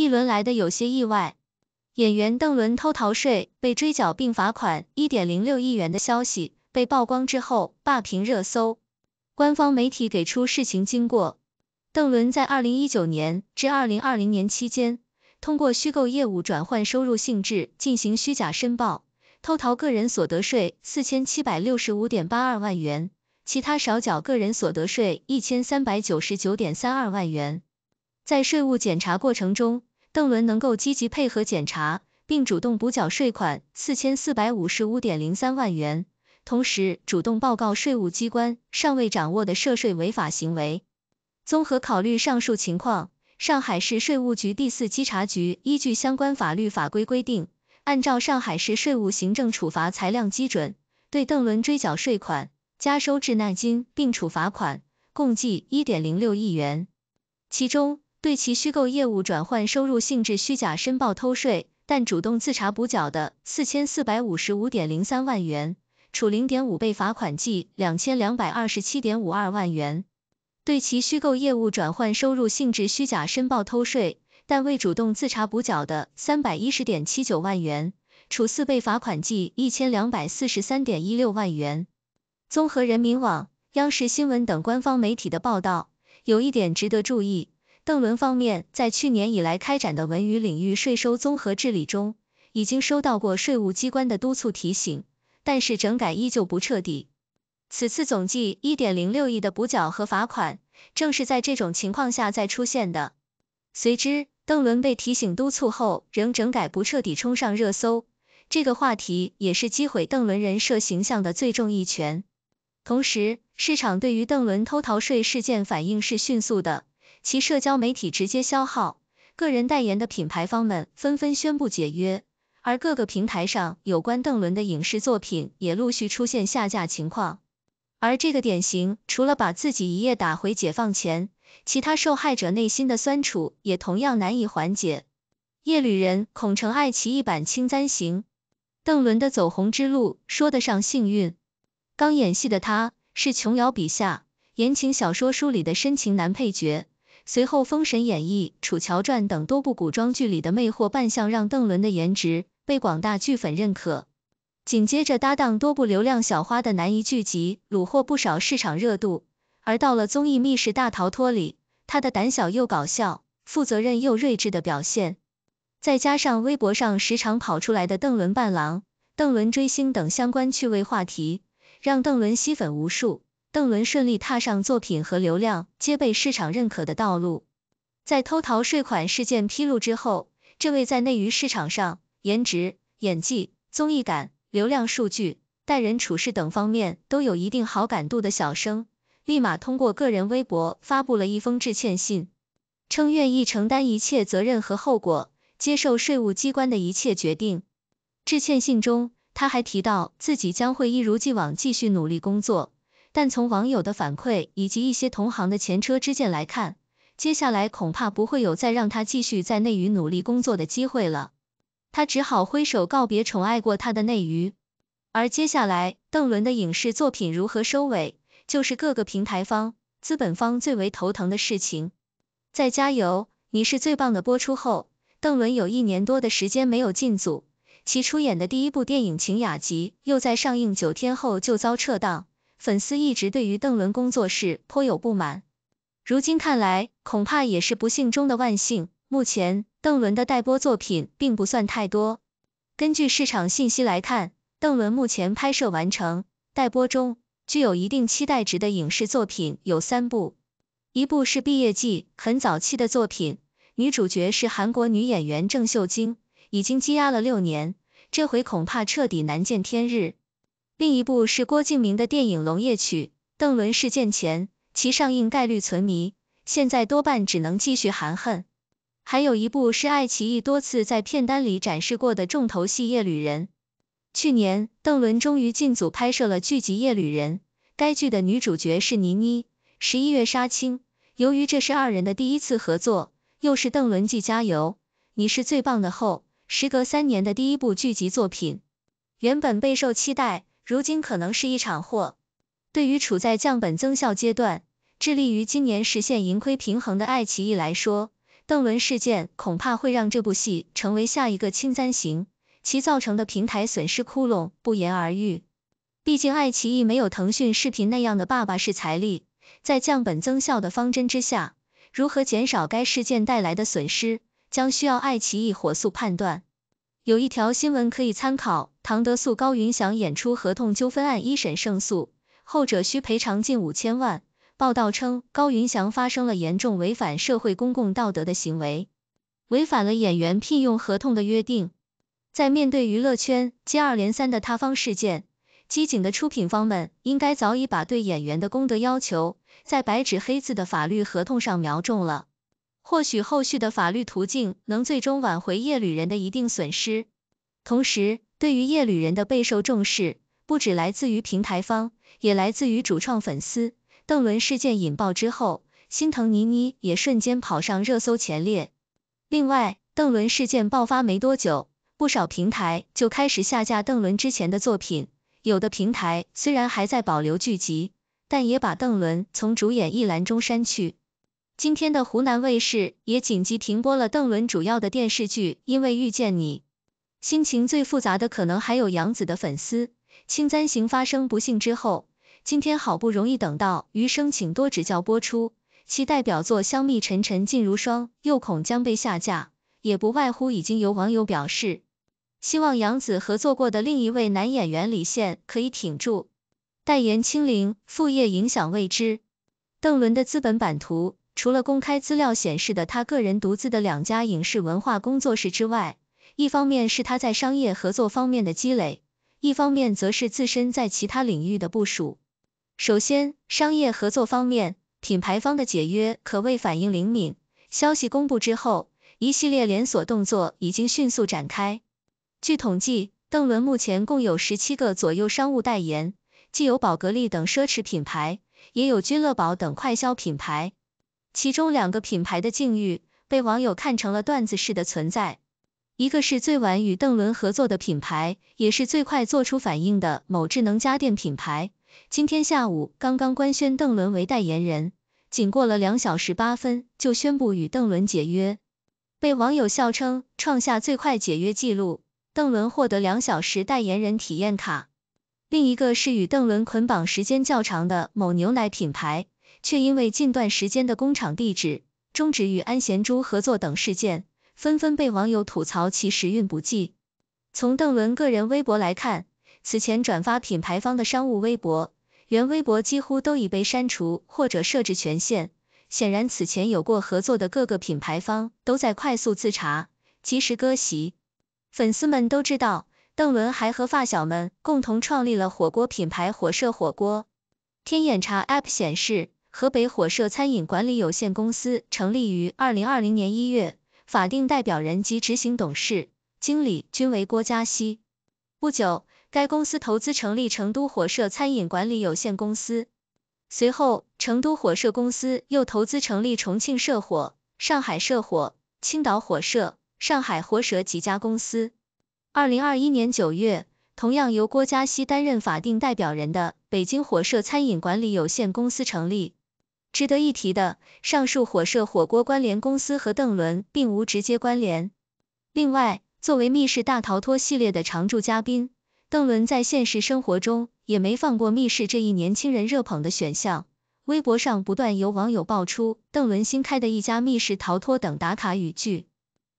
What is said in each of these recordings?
一轮来的有些意外，演员邓伦偷逃税被追缴并罚款一点零六亿元的消息被曝光之后霸屏热搜。官方媒体给出事情经过：邓伦在二零一九年至二零二零年期间，通过虚构业务转换收入性质进行虚假申报，偷逃个人所得税四千七百六十五点八二万元，其他少缴个人所得税一千三百九十九点三二万元。在税务检查过程中，邓伦能够积极配合检查，并主动补缴税款四千四百五十五点零三万元，同时主动报告税务机关尚未掌握的涉税违法行为。综合考虑上述情况，上海市税务局第四稽查局依据相关法律法规规定，按照上海市税务行政处罚裁量基准，对邓伦追缴税款、加收滞纳金并处罚款，共计一点零六亿元，其中。对其虚构业务转换收入性质虚假申报偷税但主动自查补缴的四千四百五十五点零三万元，处零点五倍罚款计两千两百二十七点五二万元；对其虚构业务转换收入性质虚假申报偷税但未主动自查补缴的三百一十点七九万元，处四倍罚款计一千两百四十三点一六万元。综合人民网、央视新闻等官方媒体的报道，有一点值得注意。邓伦方面在去年以来开展的文娱领域税收综合治理中，已经收到过税务机关的督促提醒，但是整改依旧不彻底。此次总计一点零六亿的补缴和罚款，正是在这种情况下再出现的。随之，邓伦被提醒督促后仍整改不彻底，冲上热搜。这个话题也是击毁邓伦人设形象的最重一拳。同时，市场对于邓伦偷逃税事件反应是迅速的。其社交媒体直接消耗，个人代言的品牌方们纷纷宣布解约，而各个平台上有关邓伦的影视作品也陆续出现下架情况。而这个典型，除了把自己一夜打回解放前，其他受害者内心的酸楚也同样难以缓解。夜旅人、孔成爱奇艺版《青簪行》，邓伦的走红之路说得上幸运。刚演戏的他，是琼瑶笔下言情小说书里的深情男配角。随后，《封神演义》《楚乔传》等多部古装剧里的魅惑扮相，让邓伦的颜值被广大剧粉认可。紧接着，搭档多部流量小花的男一剧集，虏获不少市场热度。而到了综艺《密室大逃脱》里，他的胆小又搞笑、负责任又睿智的表现，再加上微博上时常跑出来的邓伦伴郎、邓伦追星等相关趣味话题，让邓伦吸粉无数。邓伦顺利踏上作品和流量皆被市场认可的道路。在偷逃税款事件披露之后，这位在内娱市场上颜值、演技、综艺感、流量数据、待人处事等方面都有一定好感度的小生，立马通过个人微博发布了一封致歉信，称愿意承担一切责任和后果，接受税务机关的一切决定。致歉信中，他还提到自己将会一如既往继续努力工作。但从网友的反馈以及一些同行的前车之鉴来看，接下来恐怕不会有再让他继续在内娱努力工作的机会了。他只好挥手告别宠爱过他的内娱。而接下来，邓伦的影视作品如何收尾，就是各个平台方、资本方最为头疼的事情。在《加油，你是最棒的》播出后，邓伦有一年多的时间没有进组，其出演的第一部电影《情雅集》又在上映九天后就遭撤档。粉丝一直对于邓伦工作室颇有不满，如今看来，恐怕也是不幸中的万幸。目前，邓伦的待播作品并不算太多。根据市场信息来看，邓伦目前拍摄完成，待播中，具有一定期待值的影视作品有三部，一部是《毕业季》，很早期的作品，女主角是韩国女演员郑秀晶，已经积压了六年，这回恐怕彻底难见天日。另一部是郭敬明的电影《龙夜曲》，邓伦事件前，其上映概率存疑，现在多半只能继续含恨。还有一部是爱奇艺多次在片单里展示过的重头戏《夜旅人》。去年，邓伦终于进组拍摄了剧集《夜旅人》，该剧的女主角是倪妮，十一月杀青。由于这是二人的第一次合作，又是邓伦继《加油，你是最棒的》后，时隔三年的第一部剧集作品，原本备受期待。如今可能是一场祸。对于处在降本增效阶段、致力于今年实现盈亏平衡的爱奇艺来说，邓伦事件恐怕会让这部戏成为下一个“清簪行”，其造成的平台损失窟窿不言而喻。毕竟，爱奇艺没有腾讯视频那样的爸爸式财力，在降本增效的方针之下，如何减少该事件带来的损失，将需要爱奇艺火速判断。有一条新闻可以参考：唐德素、高云翔演出合同纠纷案一审胜诉，后者需赔偿近五千万。报道称，高云翔发生了严重违反社会公共道德的行为，违反了演员聘用合同的约定。在面对娱乐圈接二连三的塌方事件，机警的出品方们应该早已把对演员的功德要求在白纸黑字的法律合同上瞄中了。或许后续的法律途径能最终挽回叶旅人的一定损失，同时对于叶旅人的备受重视，不止来自于平台方，也来自于主创粉丝。邓伦事件引爆之后，心疼倪妮也瞬间跑上热搜前列。另外，邓伦事件爆发没多久，不少平台就开始下架邓伦之前的作品，有的平台虽然还在保留剧集，但也把邓伦从主演一栏中删去。今天的湖南卫视也紧急停播了邓伦主要的电视剧《因为遇见你》。心情最复杂的可能还有杨紫的粉丝。青簪行发生不幸之后，今天好不容易等到《余生，请多指教》播出，其代表作《香蜜沉沉烬如霜》又恐将被下架，也不外乎已经有网友表示，希望杨紫合作过的另一位男演员李现可以挺住，代言清零，副业影响未知。邓伦的资本版图。除了公开资料显示的他个人独自的两家影视文化工作室之外，一方面是他在商业合作方面的积累，一方面则是自身在其他领域的部署。首先，商业合作方面，品牌方的解约可谓反应灵敏，消息公布之后，一系列连锁动作已经迅速展开。据统计，邓伦目前共有十七个左右商务代言，既有宝格丽等奢侈品牌，也有君乐宝等快消品牌。其中两个品牌的境遇被网友看成了段子式的存在。一个是最晚与邓伦合作的品牌，也是最快做出反应的某智能家电品牌，今天下午刚刚官宣邓伦为代言人，仅过了两小时八分就宣布与邓伦解约，被网友笑称创下最快解约记录。邓伦获得两小时代言人体验卡。另一个是与邓伦捆绑时间较长的某牛奶品牌。却因为近段时间的工厂地址终止与安贤珠合作等事件，纷纷被网友吐槽其时运不济。从邓伦个人微博来看，此前转发品牌方的商务微博，原微博几乎都已被删除或者设置权限。显然，此前有过合作的各个品牌方都在快速自查，及时割席。粉丝们都知道，邓伦还和发小们共同创立了火锅品牌“火社火锅”。天眼查 App 显示。河北火社餐饮管理有限公司成立于二零二零年一月，法定代表人及执行董事、经理均为郭嘉熙。不久，该公司投资成立成都火社餐饮管理有限公司。随后，成都火社公司又投资成立重庆社火、上海社火、青岛火社、上海火舍几家公司。二零二一年九月，同样由郭嘉熙担任法定代表人的北京火社餐饮管理有限公司成立。值得一提的，上述火社火锅关联公司和邓伦并无直接关联。另外，作为密室大逃脱系列的常驻嘉宾，邓伦在现实生活中也没放过密室这一年轻人热捧的选项。微博上不断有网友爆出邓伦新开的一家密室逃脱等打卡语句，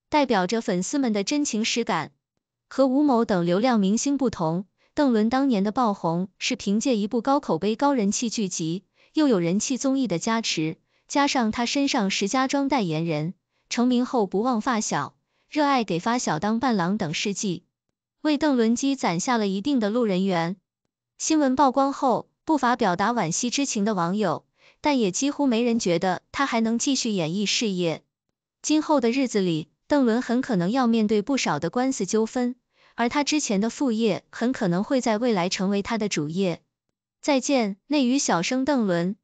代表着粉丝们的真情实感。和吴某等流量明星不同，邓伦当年的爆红是凭借一部高口碑、高人气剧集。又有人气综艺的加持，加上他身上石家庄代言人、成名后不忘发小、热爱给发小当伴郎等事迹，为邓伦积攒下了一定的路人缘。新闻曝光后，不乏表达惋惜之情的网友，但也几乎没人觉得他还能继续演艺事业。今后的日子里，邓伦很可能要面对不少的官司纠纷，而他之前的副业很可能会在未来成为他的主业。再见，内娱小生邓伦。